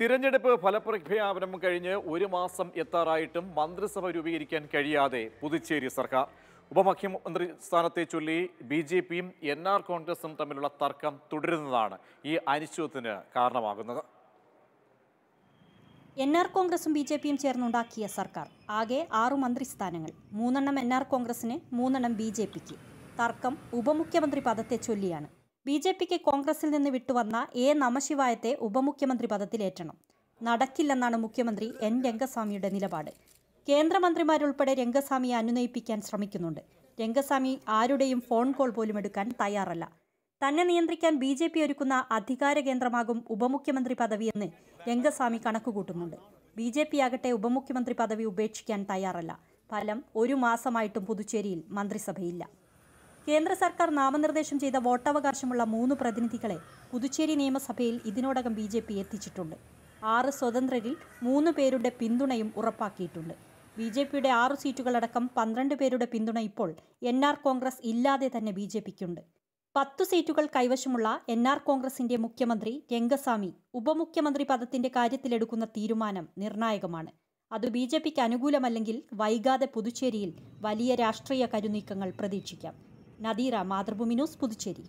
തിരഞ്ഞെടുപ്പ് ഫലപ്രഖ്യാപനം കഴിഞ്ഞ് ഒരു മാസം എത്താറായിട്ടും മന്ത്രിസഭ രൂപീകരിക്കാൻ കഴിയാതെ പുതുച്ചേരി സർക്കാർ ഉപമുഖ്യമന്ത്രി സ്ഥാനത്തെ ചൊല്ലി ബി ജെ പിയും എൻ ആർ കോൺഗ്രസും തമ്മിലുള്ള തർക്കം തുടരുന്നതാണ് ഈ അനിശ്ചിതത്തിന് കാരണമാകുന്നത് എൻ ആർ കോൺഗ്രസും ബി ജെ പിയും ചേർന്നുണ്ടാക്കിയ സർക്കാർ ആകെ ആറു മന്ത്രിസ്ഥാനങ്ങൾ മൂന്നെണ്ണം എൻ ആർ കോൺഗ്രസിന് മൂന്നെണ്ണം ബി ജെ പിക്ക് തർക്കം ഉപമുഖ്യമന്ത്രി പദത്തെ ചൊല്ലിയാണ് ബി ജെ പിക്ക് കോൺഗ്രസിൽ നിന്ന് വിട്ടുവന്ന എ നമശിവായത്തെ ഉപമുഖ്യമന്ത്രി പദത്തിലേറ്റണം നടക്കില്ലെന്നാണ് മുഖ്യമന്ത്രി എൻ രംഗസ്വാമിയുടെ നിലപാട് കേന്ദ്രമന്ത്രിമാരുൾപ്പെടെ രംഗസ്വാമിയെ അനുനയിപ്പിക്കാൻ ശ്രമിക്കുന്നുണ്ട് രംഗസ്വാമി ആരുടെയും ഫോൺ കോൾ പോലും എടുക്കാൻ തയ്യാറല്ല തന്നെ നിയന്ത്രിക്കാൻ ബി ജെ പി ഒരുക്കുന്ന അധികാര കേന്ദ്രമാകും ഉപമുഖ്യമന്ത്രി പദവിയെന്ന് രംഗസ്വാമി കണക്കുകൂട്ടുന്നുണ്ട് ബി ജെ പി ആകട്ടെ ഉപമുഖ്യമന്ത്രി പദവി ഉപേക്ഷിക്കാൻ തയ്യാറല്ല ഫലം ഒരു മാസമായിട്ടും പുതുച്ചേരിയിൽ മന്ത്രിസഭയില്ല കേന്ദ്ര സർക്കാർ നാമനിർദ്ദേശം ചെയ്ത വോട്ടവകാശമുള്ള മൂന്ന് പ്രതിനിധികളെ പുതുച്ചേരി നിയമസഭയിൽ ഇതിനോടകം ബി ജെ പി എത്തിച്ചിട്ടുണ്ട് ആറ് സ്വതന്ത്രരിൽ മൂന്ന് പേരുടെ പിന്തുണയും ഉറപ്പാക്കിയിട്ടുണ്ട് ബി ജെ പിയുടെ ആറ് സീറ്റുകളടക്കം പന്ത്രണ്ട് പേരുടെ പിന്തുണ ഇപ്പോൾ എൻ ആർ കോൺഗ്രസ് ഇല്ലാതെ തന്നെ ബി ജെ പിക്കുണ്ട് പത്തു സീറ്റുകൾ കൈവശമുള്ള എൻ ആർ കോൺഗ്രസിന്റെ മുഖ്യമന്ത്രി രംഗസ്വാമി ഉപമുഖ്യമന്ത്രി പദത്തിന്റെ കാര്യത്തിലെടുക്കുന്ന തീരുമാനം നിർണായകമാണ് അത് ബി ജെ പിക്ക് അനുകൂലമല്ലെങ്കിൽ വൈകാതെ പുതുച്ചേരിയിൽ വലിയ രാഷ്ട്രീയ കരുനീക്കങ്ങൾ പ്രതീക്ഷിക്കാം നദീറ മാതൃഭൂമി ന്യൂസ് പുതുച്ചേരി